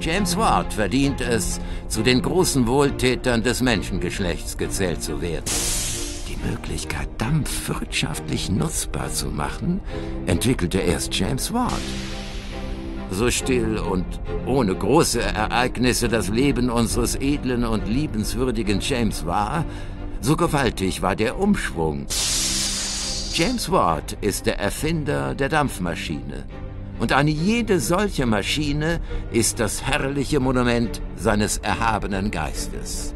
James Ward verdient es, zu den großen Wohltätern des Menschengeschlechts gezählt zu werden. Die Möglichkeit, Dampf wirtschaftlich nutzbar zu machen, entwickelte erst James Ward. So still und ohne große Ereignisse das Leben unseres edlen und liebenswürdigen James war, so gewaltig war der Umschwung. James Ward ist der Erfinder der Dampfmaschine, und an jede solche Maschine ist das herrliche Monument seines erhabenen Geistes.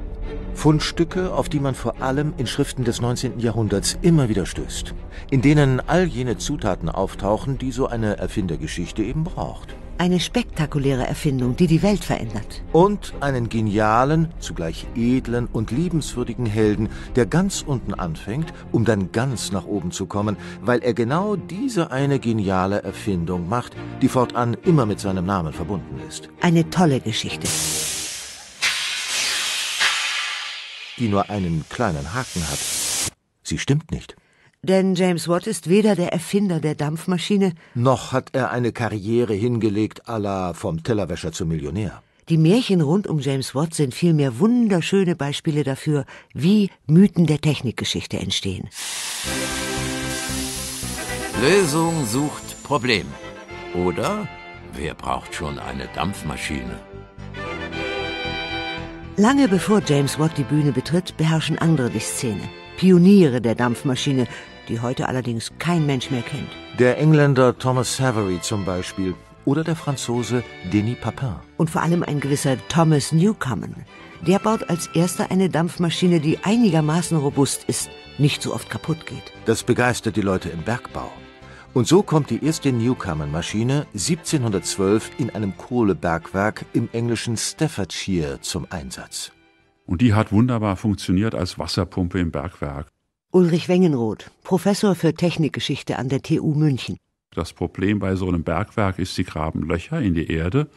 Fundstücke, auf die man vor allem in Schriften des 19. Jahrhunderts immer wieder stößt, in denen all jene Zutaten auftauchen, die so eine Erfindergeschichte eben braucht. Eine spektakuläre Erfindung, die die Welt verändert. Und einen genialen, zugleich edlen und liebenswürdigen Helden, der ganz unten anfängt, um dann ganz nach oben zu kommen, weil er genau diese eine geniale Erfindung macht, die fortan immer mit seinem Namen verbunden ist. Eine tolle Geschichte. Die nur einen kleinen Haken hat. Sie stimmt nicht. Denn James Watt ist weder der Erfinder der Dampfmaschine noch hat er eine Karriere hingelegt à la vom Tellerwäscher zum Millionär. Die Märchen rund um James Watt sind vielmehr wunderschöne Beispiele dafür, wie Mythen der Technikgeschichte entstehen. Lösung sucht Problem. Oder wer braucht schon eine Dampfmaschine? Lange bevor James Watt die Bühne betritt, beherrschen andere die Szene. Pioniere der Dampfmaschine, die heute allerdings kein Mensch mehr kennt. Der Engländer Thomas Savery zum Beispiel oder der Franzose Denis Papin. Und vor allem ein gewisser Thomas Newcomen. Der baut als erster eine Dampfmaschine, die einigermaßen robust ist, nicht so oft kaputt geht. Das begeistert die Leute im Bergbau. Und so kommt die erste Newcomen-Maschine 1712 in einem Kohlebergwerk im englischen Staffordshire zum Einsatz. Und die hat wunderbar funktioniert als Wasserpumpe im Bergwerk. Ulrich Wengenroth, Professor für Technikgeschichte an der TU München. Das Problem bei so einem Bergwerk ist, sie graben Löcher in die Erde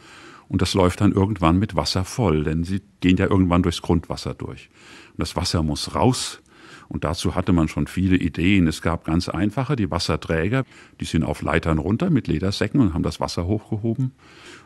und das läuft dann irgendwann mit Wasser voll, denn sie gehen ja irgendwann durchs Grundwasser durch. Und das Wasser muss raus. Und dazu hatte man schon viele Ideen. Es gab ganz einfache, die Wasserträger, die sind auf Leitern runter mit Ledersäcken und haben das Wasser hochgehoben.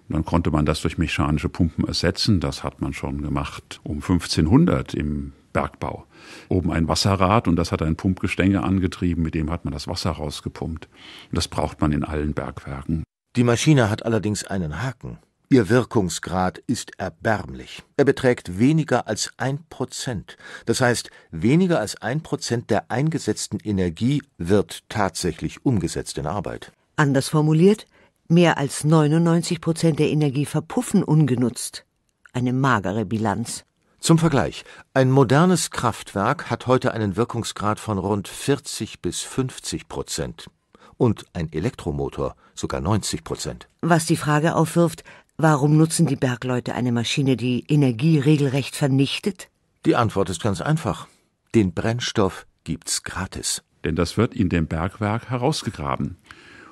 Und dann konnte man das durch mechanische Pumpen ersetzen. Das hat man schon gemacht um 1500 im Bergbau. Oben ein Wasserrad und das hat ein Pumpgestänge angetrieben, mit dem hat man das Wasser rausgepumpt. Und das braucht man in allen Bergwerken. Die Maschine hat allerdings einen Haken. Ihr Wirkungsgrad ist erbärmlich. Er beträgt weniger als ein Prozent. Das heißt, weniger als ein Prozent der eingesetzten Energie wird tatsächlich umgesetzt in Arbeit. Anders formuliert, mehr als 99 Prozent der Energie verpuffen ungenutzt. Eine magere Bilanz. Zum Vergleich, ein modernes Kraftwerk hat heute einen Wirkungsgrad von rund 40 bis 50 Prozent und ein Elektromotor sogar 90 Prozent. Was die Frage aufwirft, warum nutzen die Bergleute eine Maschine, die Energie regelrecht vernichtet? Die Antwort ist ganz einfach. Den Brennstoff gibt's gratis. Denn das wird in dem Bergwerk herausgegraben.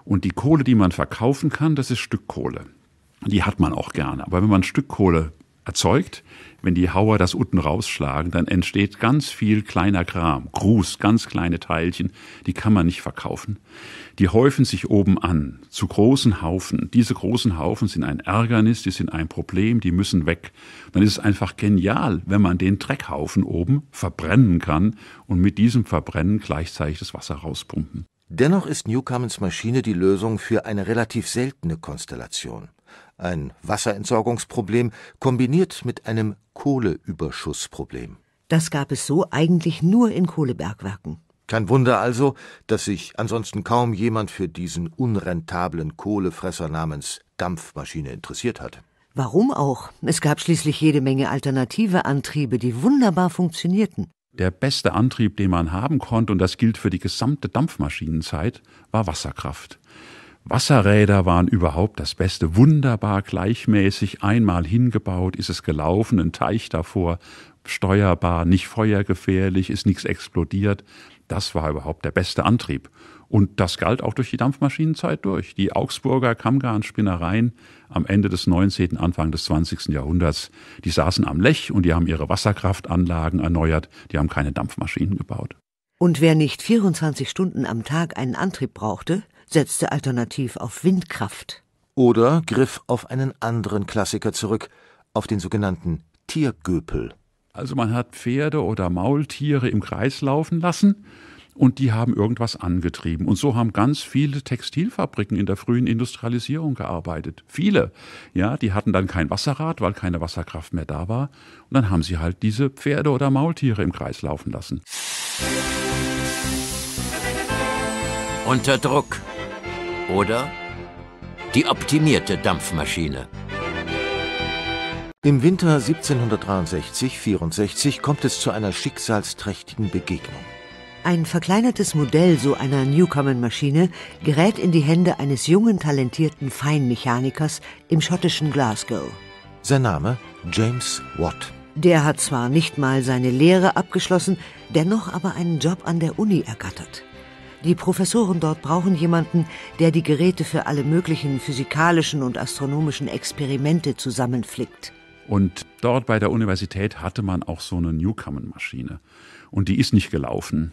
Und die Kohle, die man verkaufen kann, das ist Stückkohle. Die hat man auch gerne. Aber wenn man Stückkohle erzeugt. Wenn die Hauer das unten rausschlagen, dann entsteht ganz viel kleiner Kram, Gruß, ganz kleine Teilchen, die kann man nicht verkaufen. Die häufen sich oben an, zu großen Haufen. Diese großen Haufen sind ein Ärgernis, die sind ein Problem, die müssen weg. Dann ist es einfach genial, wenn man den Dreckhaufen oben verbrennen kann und mit diesem Verbrennen gleichzeitig das Wasser rauspumpen. Dennoch ist Newcomens Maschine die Lösung für eine relativ seltene Konstellation ein Wasserentsorgungsproblem kombiniert mit einem Kohleüberschussproblem. Das gab es so eigentlich nur in Kohlebergwerken. Kein Wunder also, dass sich ansonsten kaum jemand für diesen unrentablen Kohlefresser namens Dampfmaschine interessiert hat. Warum auch? Es gab schließlich jede Menge alternative Antriebe, die wunderbar funktionierten. Der beste Antrieb, den man haben konnte, und das gilt für die gesamte Dampfmaschinenzeit, war Wasserkraft. Wasserräder waren überhaupt das Beste. Wunderbar gleichmäßig, einmal hingebaut, ist es gelaufen, ein Teich davor, steuerbar, nicht feuergefährlich, ist nichts explodiert. Das war überhaupt der beste Antrieb. Und das galt auch durch die Dampfmaschinenzeit durch. Die Augsburger Kammgarnspinnereien am Ende des 19., Anfang des 20. Jahrhunderts, die saßen am Lech und die haben ihre Wasserkraftanlagen erneuert, die haben keine Dampfmaschinen gebaut. Und wer nicht 24 Stunden am Tag einen Antrieb brauchte, setzte alternativ auf Windkraft. Oder griff auf einen anderen Klassiker zurück, auf den sogenannten Tiergöpel. Also man hat Pferde oder Maultiere im Kreis laufen lassen und die haben irgendwas angetrieben. Und so haben ganz viele Textilfabriken in der frühen Industrialisierung gearbeitet. Viele. Ja, die hatten dann kein Wasserrad, weil keine Wasserkraft mehr da war. Und dann haben sie halt diese Pferde oder Maultiere im Kreis laufen lassen. Unter Druck oder die optimierte Dampfmaschine. Im Winter 1763-64 kommt es zu einer schicksalsträchtigen Begegnung. Ein verkleinertes Modell so einer Newcomen-Maschine gerät in die Hände eines jungen, talentierten Feinmechanikers im schottischen Glasgow. Sein Name James Watt. Der hat zwar nicht mal seine Lehre abgeschlossen, dennoch aber einen Job an der Uni ergattert. Die Professoren dort brauchen jemanden, der die Geräte für alle möglichen physikalischen und astronomischen Experimente zusammenflickt. Und dort bei der Universität hatte man auch so eine Newcomen-Maschine. Und die ist nicht gelaufen.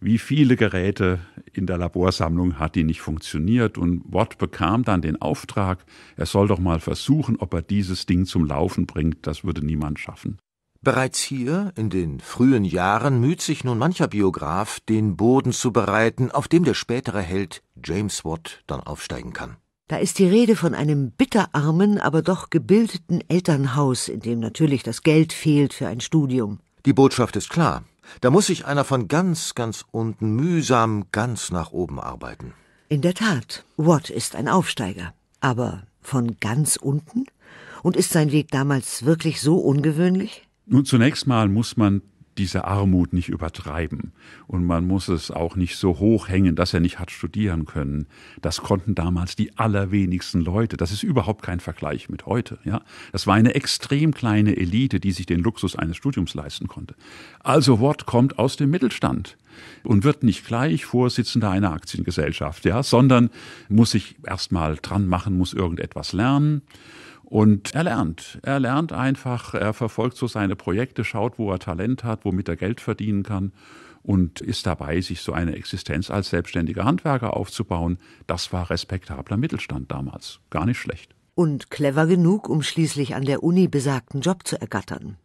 Wie viele Geräte in der Laborsammlung hat die nicht funktioniert und Watt bekam dann den Auftrag, er soll doch mal versuchen, ob er dieses Ding zum Laufen bringt, das würde niemand schaffen. Bereits hier, in den frühen Jahren, müht sich nun mancher Biograf, den Boden zu bereiten, auf dem der spätere Held James Watt dann aufsteigen kann. Da ist die Rede von einem bitterarmen, aber doch gebildeten Elternhaus, in dem natürlich das Geld fehlt für ein Studium. Die Botschaft ist klar. Da muss sich einer von ganz, ganz unten mühsam ganz nach oben arbeiten. In der Tat, Watt ist ein Aufsteiger. Aber von ganz unten? Und ist sein Weg damals wirklich so ungewöhnlich? Nun, zunächst mal muss man diese Armut nicht übertreiben. Und man muss es auch nicht so hoch hängen, dass er nicht hat studieren können. Das konnten damals die allerwenigsten Leute. Das ist überhaupt kein Vergleich mit heute. Ja? Das war eine extrem kleine Elite, die sich den Luxus eines Studiums leisten konnte. Also Wort kommt aus dem Mittelstand und wird nicht gleich Vorsitzender einer Aktiengesellschaft, ja? sondern muss sich erstmal dran machen, muss irgendetwas lernen und er lernt. Er lernt einfach, er verfolgt so seine Projekte, schaut, wo er Talent hat, womit er Geld verdienen kann und ist dabei, sich so eine Existenz als selbstständiger Handwerker aufzubauen. Das war respektabler Mittelstand damals. Gar nicht schlecht. Und clever genug, um schließlich an der Uni besagten Job zu ergattern.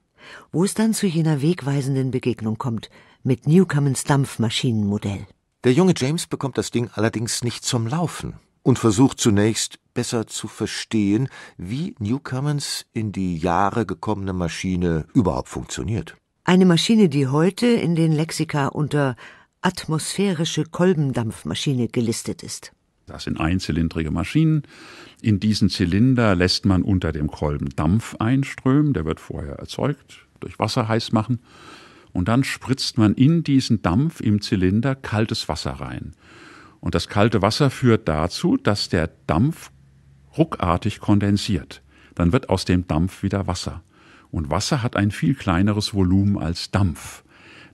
Wo es dann zu jener wegweisenden Begegnung kommt mit Newcomens Dampfmaschinenmodell. Der junge James bekommt das Ding allerdings nicht zum Laufen und versucht zunächst besser zu verstehen, wie Newcomens in die Jahre gekommene Maschine überhaupt funktioniert. Eine Maschine, die heute in den Lexika unter atmosphärische Kolbendampfmaschine gelistet ist. Das sind einzylindrige Maschinen. In diesen Zylinder lässt man unter dem Kolben Dampf einströmen, der wird vorher erzeugt, durch Wasser heiß machen. Und dann spritzt man in diesen Dampf im Zylinder kaltes Wasser rein. Und das kalte Wasser führt dazu, dass der Dampf ruckartig kondensiert. Dann wird aus dem Dampf wieder Wasser. Und Wasser hat ein viel kleineres Volumen als Dampf.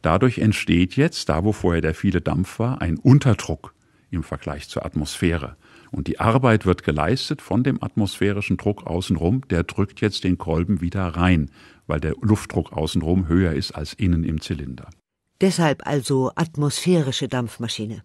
Dadurch entsteht jetzt, da wo vorher der viele Dampf war, ein Unterdruck im Vergleich zur Atmosphäre. Und die Arbeit wird geleistet von dem atmosphärischen Druck außenrum, der drückt jetzt den Kolben wieder rein, weil der Luftdruck außenrum höher ist als innen im Zylinder. Deshalb also atmosphärische Dampfmaschine.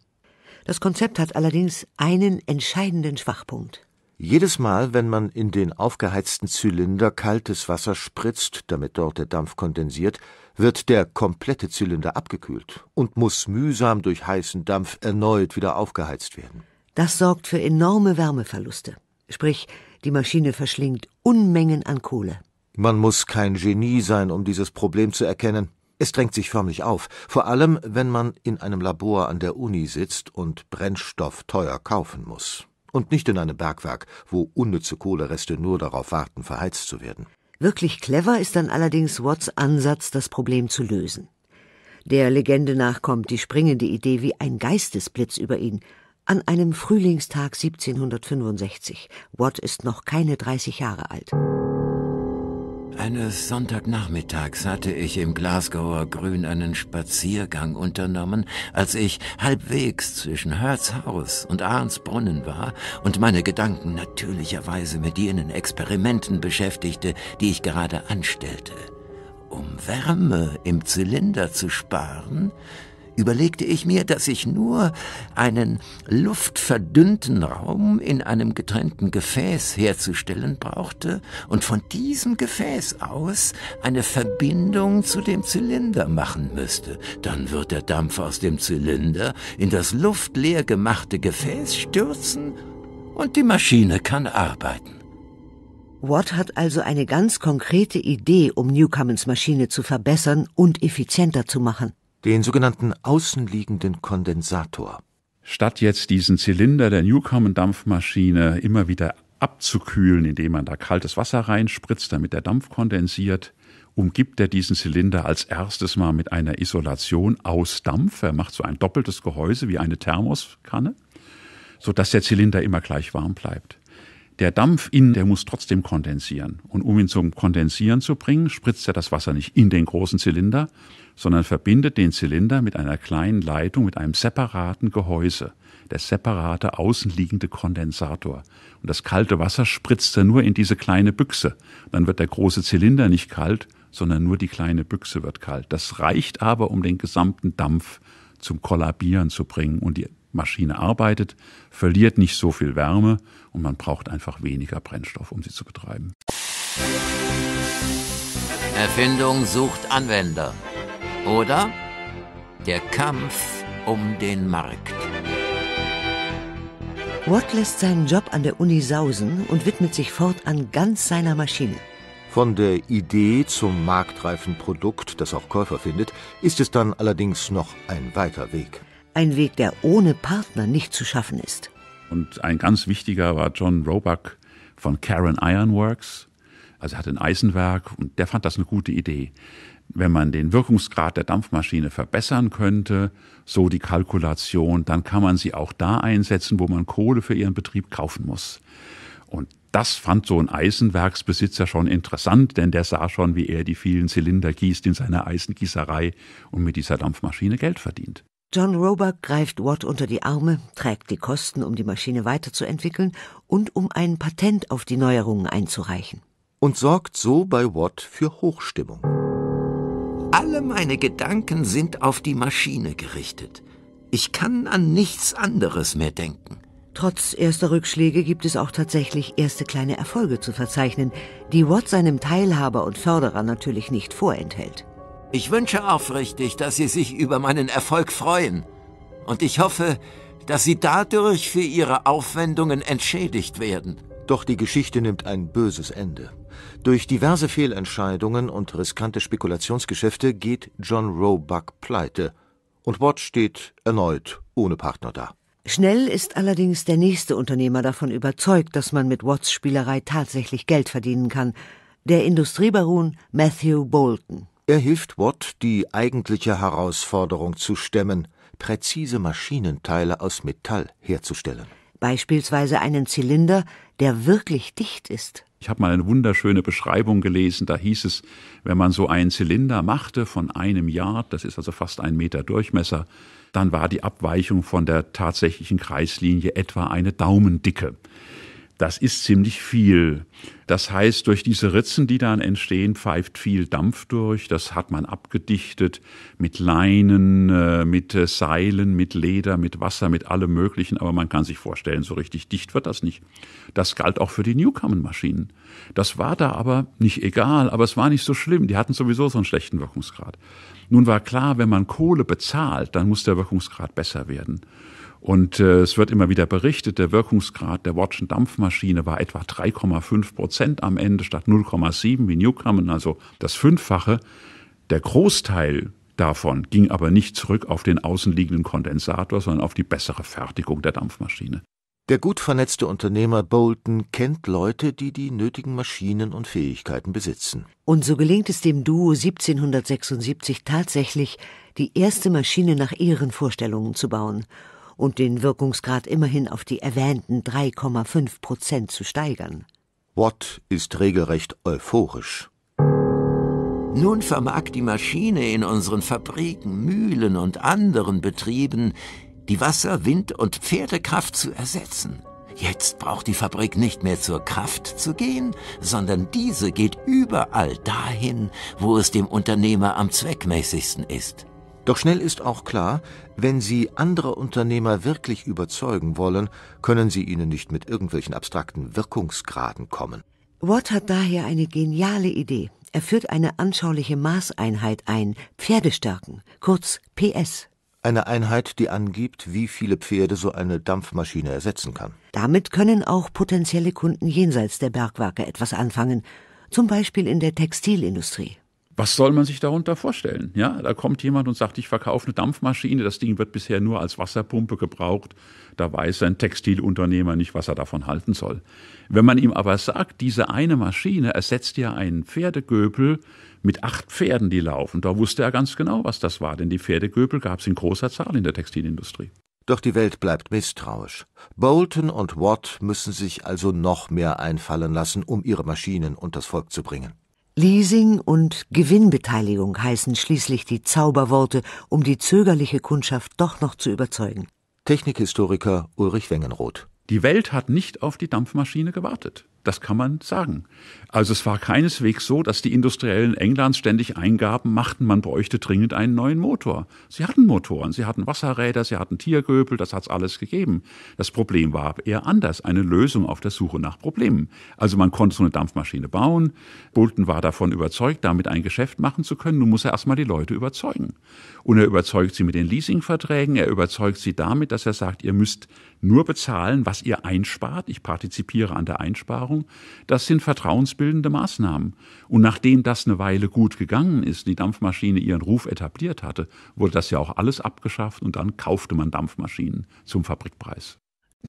Das Konzept hat allerdings einen entscheidenden Schwachpunkt. Jedes Mal, wenn man in den aufgeheizten Zylinder kaltes Wasser spritzt, damit dort der Dampf kondensiert, wird der komplette Zylinder abgekühlt und muss mühsam durch heißen Dampf erneut wieder aufgeheizt werden. Das sorgt für enorme Wärmeverluste. Sprich, die Maschine verschlingt Unmengen an Kohle. Man muss kein Genie sein, um dieses Problem zu erkennen. Es drängt sich förmlich auf, vor allem wenn man in einem Labor an der Uni sitzt und Brennstoff teuer kaufen muss und nicht in einem Bergwerk, wo unnütze Kohlereste nur darauf warten, verheizt zu werden. Wirklich clever ist dann allerdings Watts Ansatz, das Problem zu lösen. Der Legende nach kommt die springende Idee wie ein Geistesblitz über ihn. An einem Frühlingstag 1765. Watt ist noch keine 30 Jahre alt. Eines Sonntagnachmittags hatte ich im Glasgower Grün einen Spaziergang unternommen, als ich halbwegs zwischen Hörtshaus und Arnsbrunnen war und meine Gedanken natürlicherweise mit jenen Experimenten beschäftigte, die ich gerade anstellte. Um Wärme im Zylinder zu sparen, überlegte ich mir, dass ich nur einen luftverdünnten Raum in einem getrennten Gefäß herzustellen brauchte und von diesem Gefäß aus eine Verbindung zu dem Zylinder machen müsste. Dann wird der Dampf aus dem Zylinder in das luftleer gemachte Gefäß stürzen und die Maschine kann arbeiten. Watt hat also eine ganz konkrete Idee, um Newcomens Maschine zu verbessern und effizienter zu machen den sogenannten außenliegenden Kondensator. Statt jetzt diesen Zylinder der Newcomen-Dampfmaschine immer wieder abzukühlen, indem man da kaltes Wasser reinspritzt, damit der Dampf kondensiert, umgibt er diesen Zylinder als erstes mal mit einer Isolation aus Dampf. Er macht so ein doppeltes Gehäuse wie eine Thermoskanne, sodass der Zylinder immer gleich warm bleibt. Der Dampf in, der muss trotzdem kondensieren. Und um ihn zum Kondensieren zu bringen, spritzt er das Wasser nicht in den großen Zylinder, sondern verbindet den Zylinder mit einer kleinen Leitung mit einem separaten Gehäuse, der separate außenliegende Kondensator. Und das kalte Wasser spritzt er nur in diese kleine Büchse. Dann wird der große Zylinder nicht kalt, sondern nur die kleine Büchse wird kalt. Das reicht aber, um den gesamten Dampf zum Kollabieren zu bringen und die Maschine arbeitet, verliert nicht so viel Wärme und man braucht einfach weniger Brennstoff, um sie zu betreiben. Erfindung sucht Anwender. Oder der Kampf um den Markt. Watt lässt seinen Job an der Uni sausen und widmet sich fortan ganz seiner Maschine. Von der Idee zum marktreifen Produkt, das auch Käufer findet, ist es dann allerdings noch ein weiter Weg. Ein Weg, der ohne Partner nicht zu schaffen ist. Und ein ganz wichtiger war John Roebuck von Karen Ironworks. Also er hat ein Eisenwerk und der fand das eine gute Idee wenn man den Wirkungsgrad der Dampfmaschine verbessern könnte, so die Kalkulation, dann kann man sie auch da einsetzen, wo man Kohle für ihren Betrieb kaufen muss. Und das fand so ein Eisenwerksbesitzer schon interessant, denn der sah schon, wie er die vielen Zylinder gießt in seiner Eisengießerei und mit dieser Dampfmaschine Geld verdient. John Roebuck greift Watt unter die Arme, trägt die Kosten, um die Maschine weiterzuentwickeln und um ein Patent auf die Neuerungen einzureichen. Und sorgt so bei Watt für Hochstimmung. Alle meine Gedanken sind auf die Maschine gerichtet. Ich kann an nichts anderes mehr denken. Trotz erster Rückschläge gibt es auch tatsächlich erste kleine Erfolge zu verzeichnen, die Watt seinem Teilhaber und Förderer natürlich nicht vorenthält. Ich wünsche aufrichtig, dass Sie sich über meinen Erfolg freuen. Und ich hoffe, dass Sie dadurch für Ihre Aufwendungen entschädigt werden. Doch die Geschichte nimmt ein böses Ende. Durch diverse Fehlentscheidungen und riskante Spekulationsgeschäfte geht John Roebuck pleite und Watt steht erneut ohne Partner da. Schnell ist allerdings der nächste Unternehmer davon überzeugt, dass man mit Watts Spielerei tatsächlich Geld verdienen kann, der Industriebaron Matthew Bolton. Er hilft Watt, die eigentliche Herausforderung zu stemmen, präzise Maschinenteile aus Metall herzustellen. Beispielsweise einen Zylinder, der wirklich dicht ist. Ich habe mal eine wunderschöne Beschreibung gelesen, da hieß es, wenn man so einen Zylinder machte von einem Yard, das ist also fast ein Meter Durchmesser, dann war die Abweichung von der tatsächlichen Kreislinie etwa eine Daumendicke. Das ist ziemlich viel. Das heißt, durch diese Ritzen, die dann entstehen, pfeift viel Dampf durch. Das hat man abgedichtet mit Leinen, äh, mit äh, Seilen, mit Leder, mit Wasser, mit allem Möglichen. Aber man kann sich vorstellen, so richtig dicht wird das nicht. Das galt auch für die Newcomen-Maschinen. Das war da aber nicht egal, aber es war nicht so schlimm. Die hatten sowieso so einen schlechten Wirkungsgrad. Nun war klar, wenn man Kohle bezahlt, dann muss der Wirkungsgrad besser werden. Und äh, es wird immer wieder berichtet, der Wirkungsgrad der Watson Dampfmaschine war etwa 3,5 Prozent am Ende statt 0,7 wie Newcomen, also das Fünffache. Der Großteil davon ging aber nicht zurück auf den außenliegenden Kondensator, sondern auf die bessere Fertigung der Dampfmaschine. Der gut vernetzte Unternehmer Bolton kennt Leute, die die nötigen Maschinen und Fähigkeiten besitzen. Und so gelingt es dem Duo 1776 tatsächlich, die erste Maschine nach ihren Vorstellungen zu bauen – und den Wirkungsgrad immerhin auf die erwähnten 3,5 Prozent zu steigern. Watt ist regelrecht euphorisch. Nun vermag die Maschine in unseren Fabriken, Mühlen und anderen Betrieben die Wasser-, Wind- und Pferdekraft zu ersetzen. Jetzt braucht die Fabrik nicht mehr zur Kraft zu gehen, sondern diese geht überall dahin, wo es dem Unternehmer am zweckmäßigsten ist. Doch schnell ist auch klar, wenn Sie andere Unternehmer wirklich überzeugen wollen, können Sie ihnen nicht mit irgendwelchen abstrakten Wirkungsgraden kommen. Watt hat daher eine geniale Idee. Er führt eine anschauliche Maßeinheit ein, Pferdestärken, kurz PS. Eine Einheit, die angibt, wie viele Pferde so eine Dampfmaschine ersetzen kann. Damit können auch potenzielle Kunden jenseits der Bergwerke etwas anfangen, zum Beispiel in der Textilindustrie was soll man sich darunter vorstellen? Ja, da kommt jemand und sagt, ich verkaufe eine Dampfmaschine, das Ding wird bisher nur als Wasserpumpe gebraucht. Da weiß ein Textilunternehmer nicht, was er davon halten soll. Wenn man ihm aber sagt, diese eine Maschine ersetzt ja einen Pferdegöpel mit acht Pferden, die laufen, da wusste er ganz genau, was das war, denn die Pferdegöpel gab es in großer Zahl in der Textilindustrie. Doch die Welt bleibt misstrauisch. Bolton und Watt müssen sich also noch mehr einfallen lassen, um ihre Maschinen unters Volk zu bringen. Leasing und Gewinnbeteiligung heißen schließlich die Zauberworte, um die zögerliche Kundschaft doch noch zu überzeugen. Technikhistoriker Ulrich Wengenroth. Die Welt hat nicht auf die Dampfmaschine gewartet. Das kann man sagen. Also es war keineswegs so, dass die Industriellen Englands ständig Eingaben machten, man bräuchte dringend einen neuen Motor. Sie hatten Motoren, sie hatten Wasserräder, sie hatten Tiergöpel, das hat's alles gegeben. Das Problem war eher anders, eine Lösung auf der Suche nach Problemen. Also man konnte so eine Dampfmaschine bauen, Bolton war davon überzeugt, damit ein Geschäft machen zu können, nun muss er erstmal die Leute überzeugen. Und er überzeugt sie mit den Leasingverträgen, er überzeugt sie damit, dass er sagt, ihr müsst nur bezahlen, was ihr einspart, ich partizipiere an der Einsparung Aufklärung, das sind vertrauensbildende Maßnahmen. Und nachdem das eine Weile gut gegangen ist, die Dampfmaschine ihren Ruf etabliert hatte, wurde das ja auch alles abgeschafft und dann kaufte man Dampfmaschinen zum Fabrikpreis.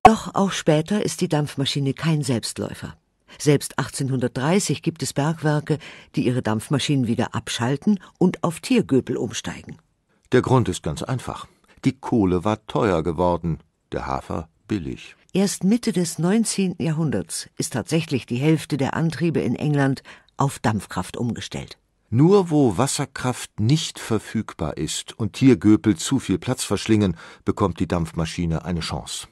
Doch auch später ist die Dampfmaschine kein Selbstläufer. Selbst 1830 gibt es Bergwerke, die ihre Dampfmaschinen wieder abschalten und auf Tiergöbel umsteigen. Der Grund ist ganz einfach. Die Kohle war teuer geworden, der Hafer billig. Erst Mitte des 19. Jahrhunderts ist tatsächlich die Hälfte der Antriebe in England auf Dampfkraft umgestellt. Nur wo Wasserkraft nicht verfügbar ist und Tiergöpel zu viel Platz verschlingen, bekommt die Dampfmaschine eine Chance.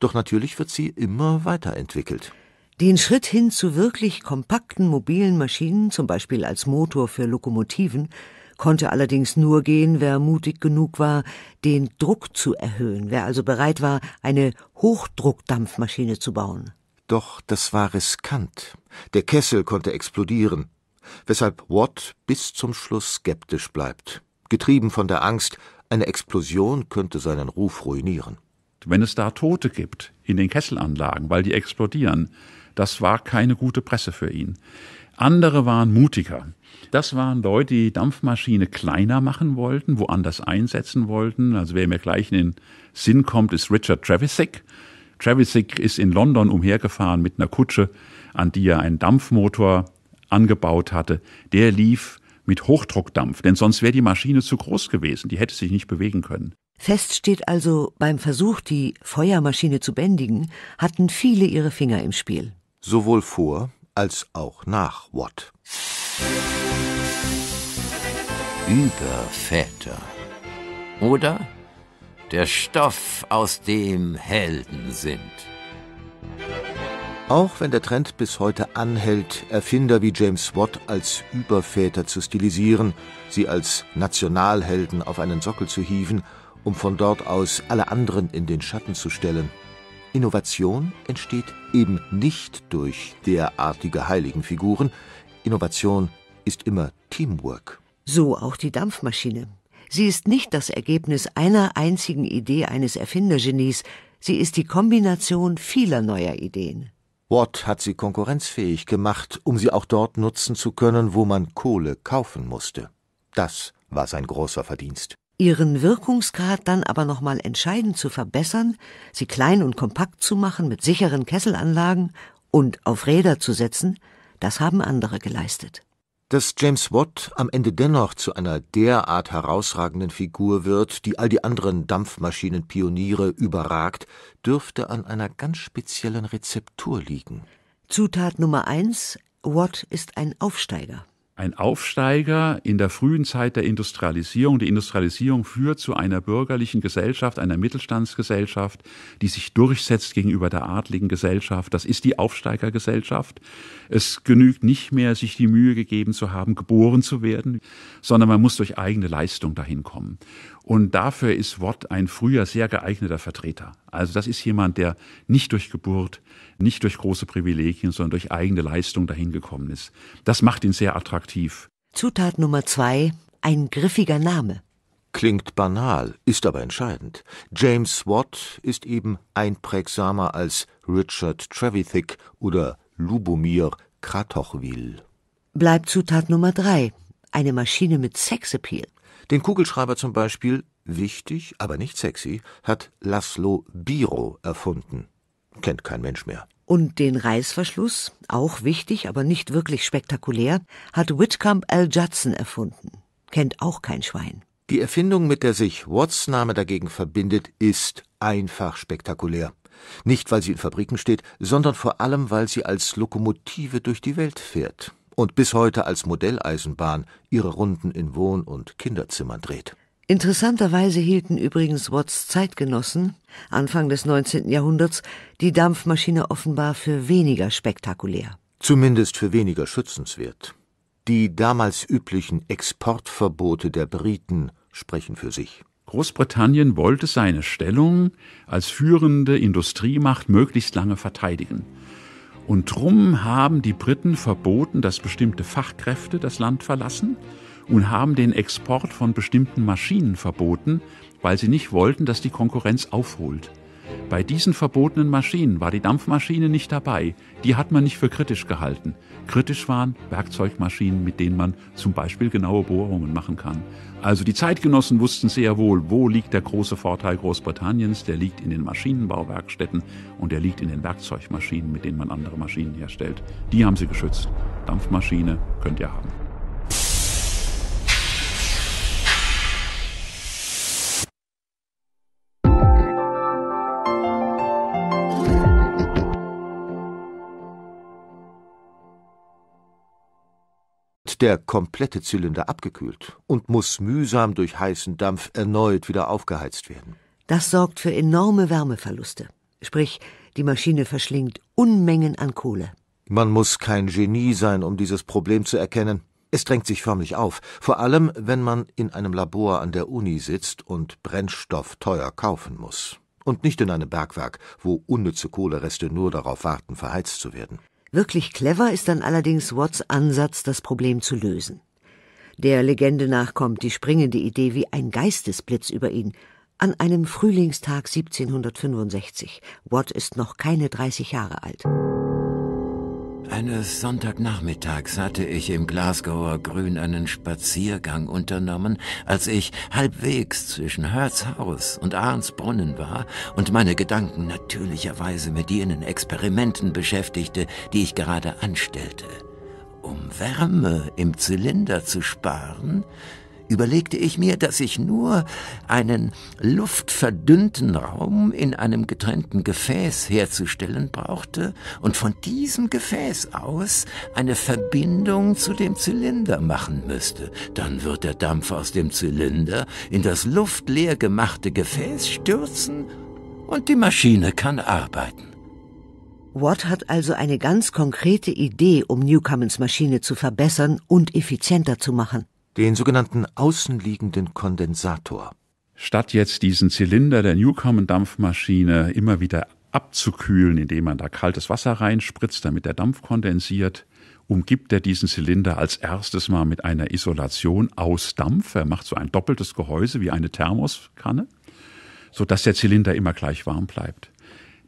Doch natürlich wird sie immer weiterentwickelt. Den Schritt hin zu wirklich kompakten mobilen Maschinen, zum Beispiel als Motor für Lokomotiven, konnte allerdings nur gehen, wer mutig genug war, den Druck zu erhöhen, wer also bereit war, eine Hochdruckdampfmaschine zu bauen. Doch das war riskant. Der Kessel konnte explodieren, weshalb Watt bis zum Schluss skeptisch bleibt, getrieben von der Angst, eine Explosion könnte seinen Ruf ruinieren. Wenn es da Tote gibt in den Kesselanlagen, weil die explodieren, das war keine gute Presse für ihn. Andere waren Mutiger. Das waren Leute, die Dampfmaschine kleiner machen wollten, woanders einsetzen wollten. Also wer mir gleich in den Sinn kommt, ist Richard Travisick. Travisick ist in London umhergefahren mit einer Kutsche, an die er einen Dampfmotor angebaut hatte. Der lief mit Hochdruckdampf, denn sonst wäre die Maschine zu groß gewesen, die hätte sich nicht bewegen können. Fest steht also, beim Versuch, die Feuermaschine zu bändigen, hatten viele ihre Finger im Spiel. Sowohl vor als auch nach Watt. Überväter. Oder der Stoff, aus dem Helden sind. Auch wenn der Trend bis heute anhält, Erfinder wie James Watt als Überväter zu stilisieren, sie als Nationalhelden auf einen Sockel zu hieven, um von dort aus alle anderen in den Schatten zu stellen, Innovation entsteht eben nicht durch derartige heiligen Figuren. Innovation ist immer Teamwork. So auch die Dampfmaschine. Sie ist nicht das Ergebnis einer einzigen Idee eines Erfindergenies, sie ist die Kombination vieler neuer Ideen. Watt hat sie konkurrenzfähig gemacht, um sie auch dort nutzen zu können, wo man Kohle kaufen musste. Das war sein großer Verdienst ihren Wirkungsgrad dann aber nochmal entscheidend zu verbessern, sie klein und kompakt zu machen mit sicheren Kesselanlagen und auf Räder zu setzen, das haben andere geleistet. Dass James Watt am Ende dennoch zu einer derart herausragenden Figur wird, die all die anderen Dampfmaschinenpioniere überragt, dürfte an einer ganz speziellen Rezeptur liegen. Zutat Nummer eins Watt ist ein Aufsteiger ein Aufsteiger in der frühen Zeit der Industrialisierung. Die Industrialisierung führt zu einer bürgerlichen Gesellschaft, einer Mittelstandsgesellschaft, die sich durchsetzt gegenüber der adligen Gesellschaft. Das ist die Aufsteigergesellschaft. Es genügt nicht mehr, sich die Mühe gegeben zu haben, geboren zu werden, sondern man muss durch eigene Leistung dahin kommen. Und dafür ist Watt ein früher sehr geeigneter Vertreter. Also das ist jemand, der nicht durch Geburt nicht durch große Privilegien, sondern durch eigene Leistung dahin gekommen ist. Das macht ihn sehr attraktiv. Zutat Nummer zwei, ein griffiger Name. Klingt banal, ist aber entscheidend. James Watt ist eben einprägsamer als Richard Trevithick oder Lubomir Kratochwil. Bleibt Zutat Nummer drei, eine Maschine mit Sexappeal. Den Kugelschreiber zum Beispiel, wichtig, aber nicht sexy, hat Laszlo Biro erfunden kennt kein Mensch mehr. Und den Reißverschluss, auch wichtig, aber nicht wirklich spektakulär, hat Whitcomb L. Judson erfunden. Kennt auch kein Schwein. Die Erfindung, mit der sich Watts Name dagegen verbindet, ist einfach spektakulär. Nicht, weil sie in Fabriken steht, sondern vor allem, weil sie als Lokomotive durch die Welt fährt und bis heute als Modelleisenbahn ihre Runden in Wohn- und Kinderzimmern dreht. Interessanterweise hielten übrigens Watts Zeitgenossen Anfang des 19. Jahrhunderts die Dampfmaschine offenbar für weniger spektakulär. Zumindest für weniger schützenswert. Die damals üblichen Exportverbote der Briten sprechen für sich. Großbritannien wollte seine Stellung als führende Industriemacht möglichst lange verteidigen. Und drum haben die Briten verboten, dass bestimmte Fachkräfte das Land verlassen und haben den Export von bestimmten Maschinen verboten, weil sie nicht wollten, dass die Konkurrenz aufholt. Bei diesen verbotenen Maschinen war die Dampfmaschine nicht dabei. Die hat man nicht für kritisch gehalten. Kritisch waren Werkzeugmaschinen, mit denen man zum Beispiel genaue Bohrungen machen kann. Also die Zeitgenossen wussten sehr wohl, wo liegt der große Vorteil Großbritanniens. Der liegt in den Maschinenbauwerkstätten und der liegt in den Werkzeugmaschinen, mit denen man andere Maschinen herstellt. Die haben sie geschützt. Dampfmaschine könnt ihr haben. der komplette Zylinder abgekühlt und muss mühsam durch heißen Dampf erneut wieder aufgeheizt werden. Das sorgt für enorme Wärmeverluste. Sprich, die Maschine verschlingt Unmengen an Kohle. Man muss kein Genie sein, um dieses Problem zu erkennen. Es drängt sich förmlich auf, vor allem wenn man in einem Labor an der Uni sitzt und Brennstoff teuer kaufen muss. Und nicht in einem Bergwerk, wo unnütze Kohlereste nur darauf warten, verheizt zu werden. Wirklich clever ist dann allerdings Watts Ansatz, das Problem zu lösen. Der Legende nach kommt die springende Idee wie ein Geistesblitz über ihn. An einem Frühlingstag 1765. Watt ist noch keine 30 Jahre alt. Eines Sonntagnachmittags hatte ich im Glasgower Grün einen Spaziergang unternommen, als ich halbwegs zwischen Hörtshaus und Arnsbrunnen war und meine Gedanken natürlicherweise mit jenen Experimenten beschäftigte, die ich gerade anstellte. Um Wärme im Zylinder zu sparen, überlegte ich mir, dass ich nur einen luftverdünnten Raum in einem getrennten Gefäß herzustellen brauchte und von diesem Gefäß aus eine Verbindung zu dem Zylinder machen müsste. Dann wird der Dampf aus dem Zylinder in das luftleer gemachte Gefäß stürzen und die Maschine kann arbeiten. Watt hat also eine ganz konkrete Idee, um Newcomens Maschine zu verbessern und effizienter zu machen den sogenannten außenliegenden Kondensator. Statt jetzt diesen Zylinder der Newcomen-Dampfmaschine immer wieder abzukühlen, indem man da kaltes Wasser reinspritzt, damit der Dampf kondensiert, umgibt er diesen Zylinder als erstes mal mit einer Isolation aus Dampf. Er macht so ein doppeltes Gehäuse wie eine Thermoskanne, sodass der Zylinder immer gleich warm bleibt.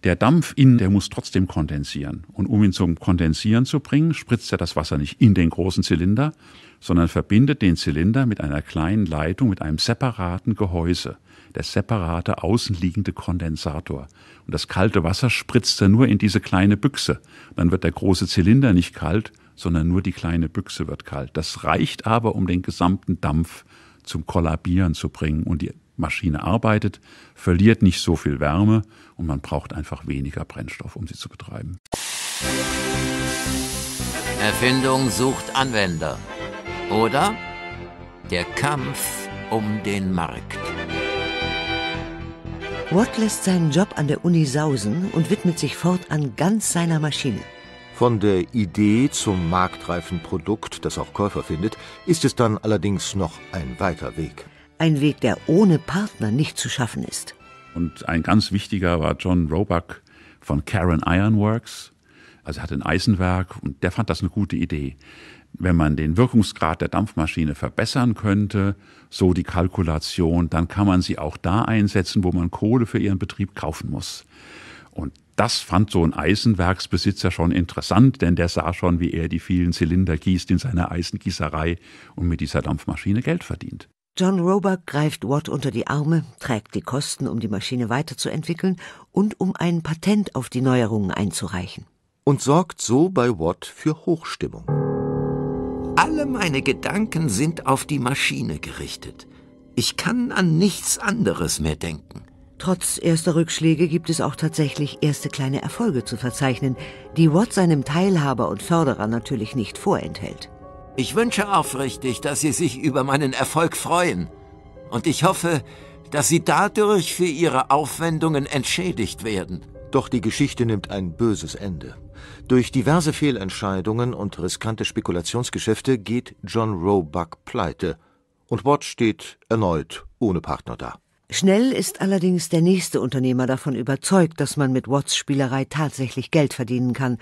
Der Dampf innen, der muss trotzdem kondensieren. Und um ihn zum Kondensieren zu bringen, spritzt er das Wasser nicht in den großen Zylinder, sondern verbindet den Zylinder mit einer kleinen Leitung mit einem separaten Gehäuse, der separate außenliegende Kondensator. Und das kalte Wasser spritzt dann nur in diese kleine Büchse. Dann wird der große Zylinder nicht kalt, sondern nur die kleine Büchse wird kalt. Das reicht aber, um den gesamten Dampf zum Kollabieren zu bringen und die Maschine arbeitet, verliert nicht so viel Wärme und man braucht einfach weniger Brennstoff, um sie zu betreiben. Erfindung sucht Anwender oder der Kampf um den Markt. Watt lässt seinen Job an der Uni sausen und widmet sich fortan ganz seiner Maschine. Von der Idee zum marktreifen Produkt, das auch Käufer findet, ist es dann allerdings noch ein weiter Weg. Ein Weg, der ohne Partner nicht zu schaffen ist. Und ein ganz wichtiger war John Roebuck von Karen Ironworks. Also er hat ein Eisenwerk und der fand das eine gute Idee wenn man den Wirkungsgrad der Dampfmaschine verbessern könnte, so die Kalkulation, dann kann man sie auch da einsetzen, wo man Kohle für ihren Betrieb kaufen muss. Und das fand so ein Eisenwerksbesitzer schon interessant, denn der sah schon, wie er die vielen Zylinder gießt in seiner Eisengießerei und mit dieser Dampfmaschine Geld verdient. John Roebuck greift Watt unter die Arme, trägt die Kosten, um die Maschine weiterzuentwickeln und um ein Patent auf die Neuerungen einzureichen. Und sorgt so bei Watt für Hochstimmung. Alle meine Gedanken sind auf die Maschine gerichtet. Ich kann an nichts anderes mehr denken. Trotz erster Rückschläge gibt es auch tatsächlich erste kleine Erfolge zu verzeichnen, die Watt seinem Teilhaber und Förderer natürlich nicht vorenthält. Ich wünsche aufrichtig, dass Sie sich über meinen Erfolg freuen. Und ich hoffe, dass Sie dadurch für Ihre Aufwendungen entschädigt werden. Doch die Geschichte nimmt ein böses Ende. Durch diverse Fehlentscheidungen und riskante Spekulationsgeschäfte geht John Roebuck pleite und Watt steht erneut ohne Partner da. Schnell ist allerdings der nächste Unternehmer davon überzeugt, dass man mit Watts Spielerei tatsächlich Geld verdienen kann,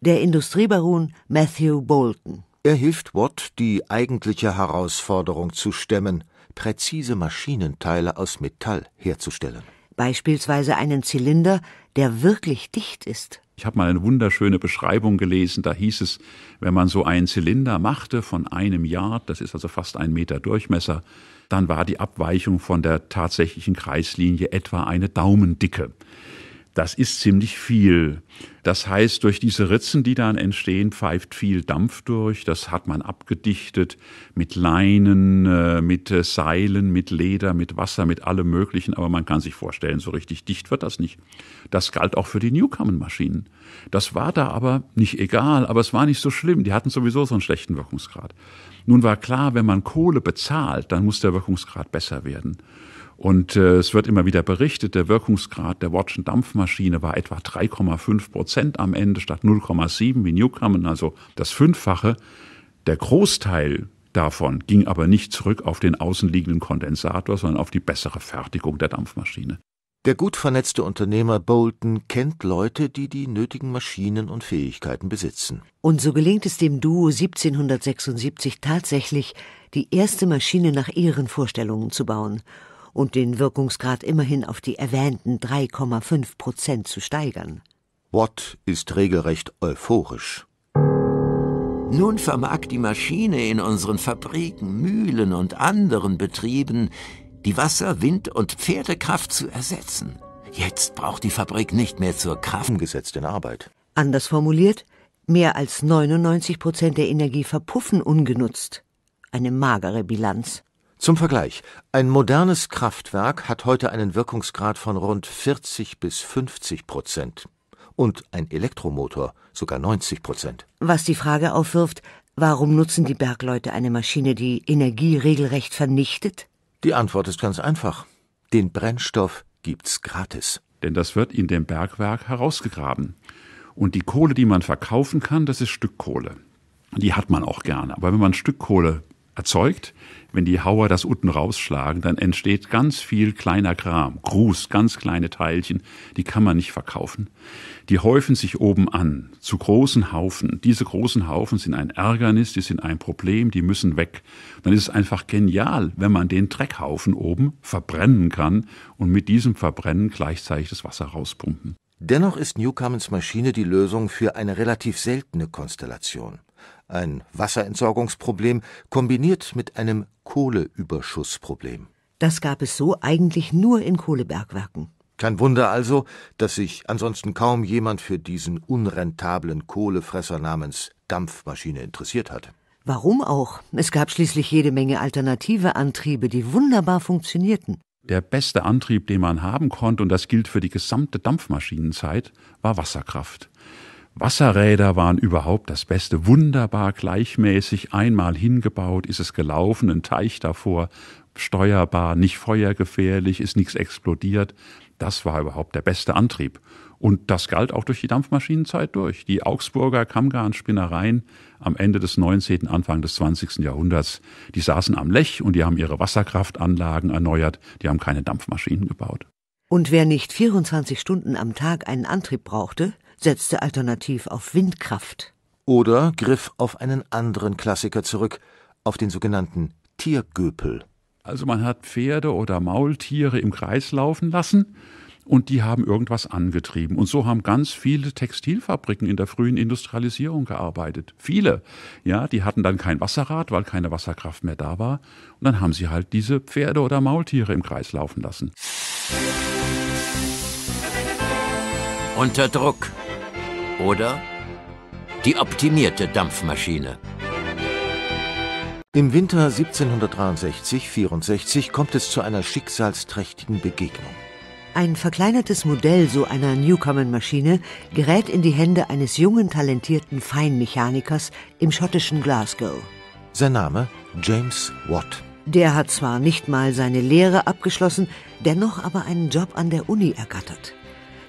der Industriebaron Matthew Bolton. Er hilft Watt, die eigentliche Herausforderung zu stemmen, präzise Maschinenteile aus Metall herzustellen. Beispielsweise einen Zylinder, der wirklich dicht ist. Ich habe mal eine wunderschöne Beschreibung gelesen, da hieß es, wenn man so einen Zylinder machte von einem Yard, das ist also fast ein Meter Durchmesser, dann war die Abweichung von der tatsächlichen Kreislinie etwa eine Daumendicke. Das ist ziemlich viel. Das heißt, durch diese Ritzen, die dann entstehen, pfeift viel Dampf durch. Das hat man abgedichtet mit Leinen, äh, mit äh, Seilen, mit Leder, mit Wasser, mit allem Möglichen. Aber man kann sich vorstellen, so richtig dicht wird das nicht. Das galt auch für die Newcomen-Maschinen. Das war da aber nicht egal, aber es war nicht so schlimm. Die hatten sowieso so einen schlechten Wirkungsgrad. Nun war klar, wenn man Kohle bezahlt, dann muss der Wirkungsgrad besser werden. Und äh, es wird immer wieder berichtet, der Wirkungsgrad der Wattschen Dampfmaschine war etwa 3,5 Prozent am Ende statt 0,7 wie Newcomen, also das Fünffache. Der Großteil davon ging aber nicht zurück auf den außenliegenden Kondensator, sondern auf die bessere Fertigung der Dampfmaschine. Der gut vernetzte Unternehmer Bolton kennt Leute, die die nötigen Maschinen und Fähigkeiten besitzen. Und so gelingt es dem Duo 1776 tatsächlich, die erste Maschine nach ihren Vorstellungen zu bauen – und den Wirkungsgrad immerhin auf die erwähnten 3,5 Prozent zu steigern. Watt ist regelrecht euphorisch. Nun vermag die Maschine in unseren Fabriken, Mühlen und anderen Betrieben die Wasser-, Wind- und Pferdekraft zu ersetzen. Jetzt braucht die Fabrik nicht mehr zur Kraft Arbeit. Anders formuliert, mehr als 99 Prozent der Energie verpuffen ungenutzt. Eine magere Bilanz. Zum Vergleich, ein modernes Kraftwerk hat heute einen Wirkungsgrad von rund 40 bis 50 Prozent und ein Elektromotor sogar 90 Prozent. Was die Frage aufwirft, warum nutzen die Bergleute eine Maschine, die Energie regelrecht vernichtet? Die Antwort ist ganz einfach. Den Brennstoff gibt's gratis. Denn das wird in dem Bergwerk herausgegraben. Und die Kohle, die man verkaufen kann, das ist Stückkohle. Die hat man auch gerne. Aber wenn man Stückkohle erzeugt, wenn die Hauer das unten rausschlagen, dann entsteht ganz viel kleiner Kram, Gruß, ganz kleine Teilchen, die kann man nicht verkaufen. Die häufen sich oben an, zu großen Haufen. Diese großen Haufen sind ein Ärgernis, die sind ein Problem, die müssen weg. Dann ist es einfach genial, wenn man den Dreckhaufen oben verbrennen kann und mit diesem Verbrennen gleichzeitig das Wasser rauspumpen. Dennoch ist Newcomens Maschine die Lösung für eine relativ seltene Konstellation ein Wasserentsorgungsproblem kombiniert mit einem Kohleüberschussproblem. Das gab es so eigentlich nur in Kohlebergwerken. Kein Wunder also, dass sich ansonsten kaum jemand für diesen unrentablen Kohlefresser namens Dampfmaschine interessiert hat. Warum auch? Es gab schließlich jede Menge alternative Antriebe, die wunderbar funktionierten. Der beste Antrieb, den man haben konnte, und das gilt für die gesamte Dampfmaschinenzeit, war Wasserkraft. Wasserräder waren überhaupt das Beste. Wunderbar gleichmäßig, einmal hingebaut, ist es gelaufen, ein Teich davor, steuerbar, nicht feuergefährlich, ist nichts explodiert. Das war überhaupt der beste Antrieb. Und das galt auch durch die Dampfmaschinenzeit durch. Die Augsburger Kammgarnspinnereien am Ende des 19., Anfang des 20. Jahrhunderts, die saßen am Lech und die haben ihre Wasserkraftanlagen erneuert, die haben keine Dampfmaschinen gebaut. Und wer nicht 24 Stunden am Tag einen Antrieb brauchte, setzte alternativ auf Windkraft. Oder griff auf einen anderen Klassiker zurück, auf den sogenannten Tiergöpel. Also man hat Pferde oder Maultiere im Kreis laufen lassen und die haben irgendwas angetrieben. Und so haben ganz viele Textilfabriken in der frühen Industrialisierung gearbeitet. Viele. Ja, die hatten dann kein Wasserrad, weil keine Wasserkraft mehr da war. Und dann haben sie halt diese Pferde oder Maultiere im Kreis laufen lassen. Unter Druck oder die optimierte Dampfmaschine. Im Winter 1763-64 kommt es zu einer schicksalsträchtigen Begegnung. Ein verkleinertes Modell so einer Newcomen-Maschine gerät in die Hände eines jungen, talentierten Feinmechanikers im schottischen Glasgow. Sein Name James Watt. Der hat zwar nicht mal seine Lehre abgeschlossen, dennoch aber einen Job an der Uni ergattert.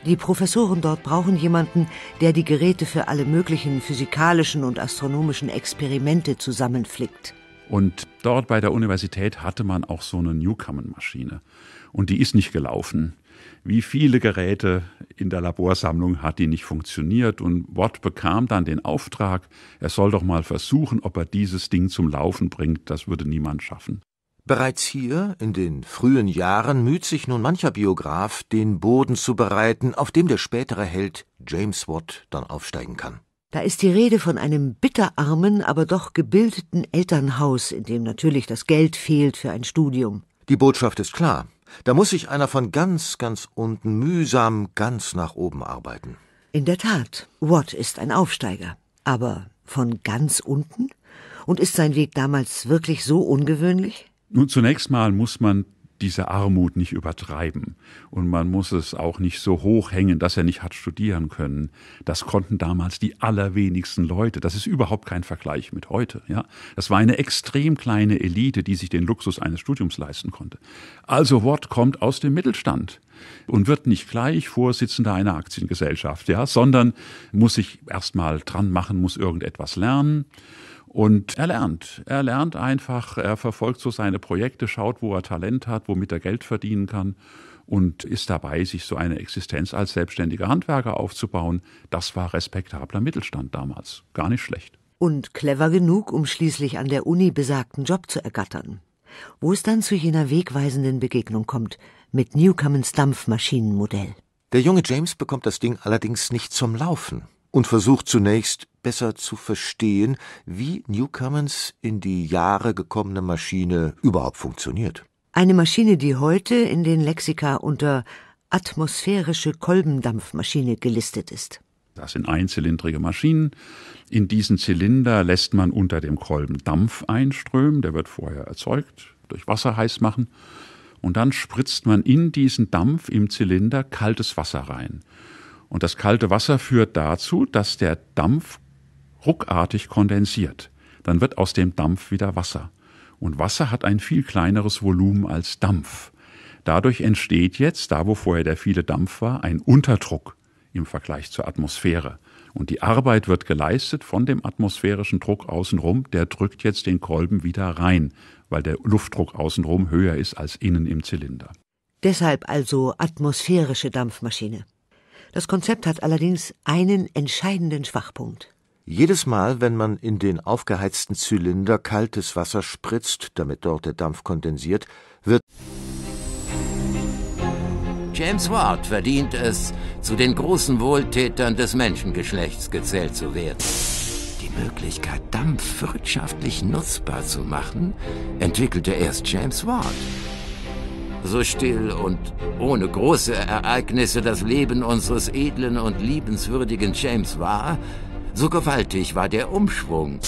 Die Professoren dort brauchen jemanden, der die Geräte für alle möglichen physikalischen und astronomischen Experimente zusammenflickt. Und dort bei der Universität hatte man auch so eine Newcomen-Maschine. Und die ist nicht gelaufen. Wie viele Geräte in der Laborsammlung hat die nicht funktioniert? Und Watt bekam dann den Auftrag, er soll doch mal versuchen, ob er dieses Ding zum Laufen bringt. Das würde niemand schaffen. Bereits hier, in den frühen Jahren, müht sich nun mancher Biograf, den Boden zu bereiten, auf dem der spätere Held James Watt dann aufsteigen kann. Da ist die Rede von einem bitterarmen, aber doch gebildeten Elternhaus, in dem natürlich das Geld fehlt für ein Studium. Die Botschaft ist klar. Da muss sich einer von ganz, ganz unten mühsam ganz nach oben arbeiten. In der Tat, Watt ist ein Aufsteiger. Aber von ganz unten? Und ist sein Weg damals wirklich so ungewöhnlich? Nun, zunächst mal muss man diese Armut nicht übertreiben. Und man muss es auch nicht so hoch hängen, dass er nicht hat studieren können. Das konnten damals die allerwenigsten Leute. Das ist überhaupt kein Vergleich mit heute. Ja? Das war eine extrem kleine Elite, die sich den Luxus eines Studiums leisten konnte. Also Wort kommt aus dem Mittelstand und wird nicht gleich Vorsitzender einer Aktiengesellschaft, ja? sondern muss sich erst mal dran machen, muss irgendetwas lernen und er lernt. Er lernt einfach, er verfolgt so seine Projekte, schaut, wo er Talent hat, womit er Geld verdienen kann und ist dabei, sich so eine Existenz als selbstständiger Handwerker aufzubauen. Das war respektabler Mittelstand damals. Gar nicht schlecht. Und clever genug, um schließlich an der Uni besagten Job zu ergattern. Wo es dann zu jener wegweisenden Begegnung kommt mit Newcomens Dampfmaschinenmodell. Der junge James bekommt das Ding allerdings nicht zum Laufen und versucht zunächst besser zu verstehen, wie Newcomens in die Jahre gekommene Maschine überhaupt funktioniert. Eine Maschine, die heute in den Lexika unter atmosphärische Kolbendampfmaschine gelistet ist. Das sind einzylindrige Maschinen. In diesen Zylinder lässt man unter dem Kolben Dampf einströmen, der wird vorher erzeugt, durch Wasser heiß machen. Und dann spritzt man in diesen Dampf im Zylinder kaltes Wasser rein. Und das kalte Wasser führt dazu, dass der Dampf ruckartig kondensiert. Dann wird aus dem Dampf wieder Wasser. Und Wasser hat ein viel kleineres Volumen als Dampf. Dadurch entsteht jetzt, da wo vorher der viele Dampf war, ein Unterdruck im Vergleich zur Atmosphäre. Und die Arbeit wird geleistet von dem atmosphärischen Druck außenrum, der drückt jetzt den Kolben wieder rein, weil der Luftdruck außenrum höher ist als innen im Zylinder. Deshalb also atmosphärische Dampfmaschine. Das Konzept hat allerdings einen entscheidenden Schwachpunkt. Jedes Mal, wenn man in den aufgeheizten Zylinder kaltes Wasser spritzt, damit dort der Dampf kondensiert, wird James Ward verdient es, zu den großen Wohltätern des Menschengeschlechts gezählt zu werden. Die Möglichkeit, Dampf wirtschaftlich nutzbar zu machen, entwickelte erst James Ward so still und ohne große Ereignisse das Leben unseres edlen und liebenswürdigen James war, so gewaltig war der Umschwung.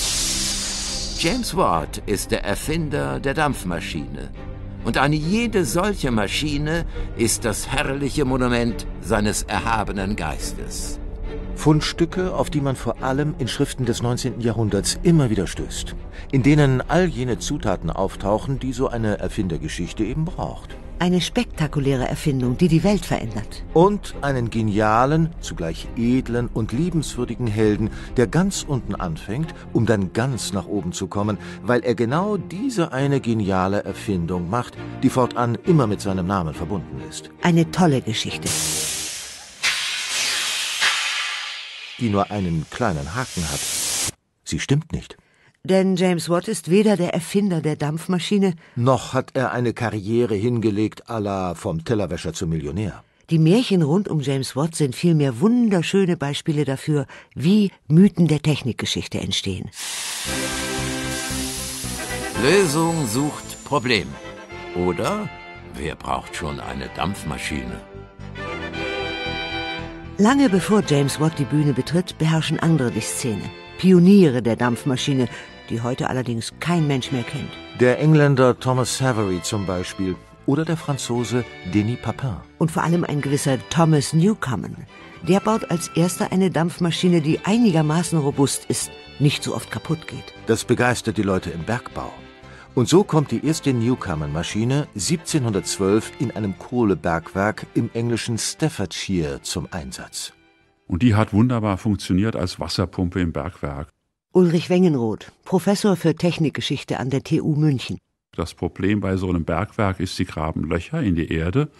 James Watt ist der Erfinder der Dampfmaschine. Und eine jede solche Maschine ist das herrliche Monument seines erhabenen Geistes. Fundstücke, auf die man vor allem in Schriften des 19. Jahrhunderts immer wieder stößt, in denen all jene Zutaten auftauchen, die so eine Erfindergeschichte eben braucht. Eine spektakuläre Erfindung, die die Welt verändert. Und einen genialen, zugleich edlen und liebenswürdigen Helden, der ganz unten anfängt, um dann ganz nach oben zu kommen, weil er genau diese eine geniale Erfindung macht, die fortan immer mit seinem Namen verbunden ist. Eine tolle Geschichte. Die nur einen kleinen Haken hat. Sie stimmt nicht. Denn James Watt ist weder der Erfinder der Dampfmaschine noch hat er eine Karriere hingelegt à la vom Tellerwäscher zum Millionär. Die Märchen rund um James Watt sind vielmehr wunderschöne Beispiele dafür, wie Mythen der Technikgeschichte entstehen. Lösung sucht Problem. Oder wer braucht schon eine Dampfmaschine? Lange bevor James Watt die Bühne betritt, beherrschen andere die Szene. Pioniere der Dampfmaschine, die heute allerdings kein Mensch mehr kennt. Der Engländer Thomas Savery zum Beispiel oder der Franzose Denis Papin. Und vor allem ein gewisser Thomas Newcomen. Der baut als erster eine Dampfmaschine, die einigermaßen robust ist, nicht so oft kaputt geht. Das begeistert die Leute im Bergbau. Und so kommt die erste Newcomen-Maschine 1712 in einem Kohlebergwerk im englischen Staffordshire zum Einsatz. Und die hat wunderbar funktioniert als Wasserpumpe im Bergwerk. Ulrich Wengenroth, Professor für Technikgeschichte an der TU München. Das Problem bei so einem Bergwerk ist, sie graben Löcher in die Erde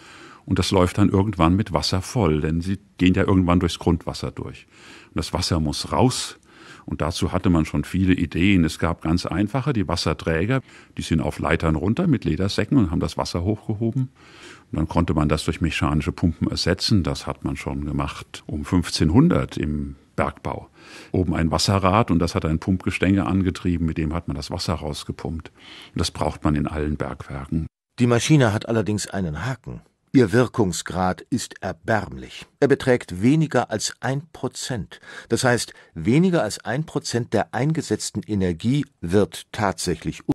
und das läuft dann irgendwann mit Wasser voll, denn sie gehen ja irgendwann durchs Grundwasser durch. Und das Wasser muss raus. Und dazu hatte man schon viele Ideen. Es gab ganz einfache, die Wasserträger, die sind auf Leitern runter mit Ledersäcken und haben das Wasser hochgehoben. Und dann konnte man das durch mechanische Pumpen ersetzen. Das hat man schon gemacht um 1500 im Bergbau oben ein Wasserrad und das hat ein Pumpgestänge angetrieben, mit dem hat man das Wasser rausgepumpt. Und das braucht man in allen Bergwerken. Die Maschine hat allerdings einen Haken. Ihr Wirkungsgrad ist erbärmlich. Er beträgt weniger als ein Prozent. Das heißt, weniger als ein Prozent der eingesetzten Energie wird tatsächlich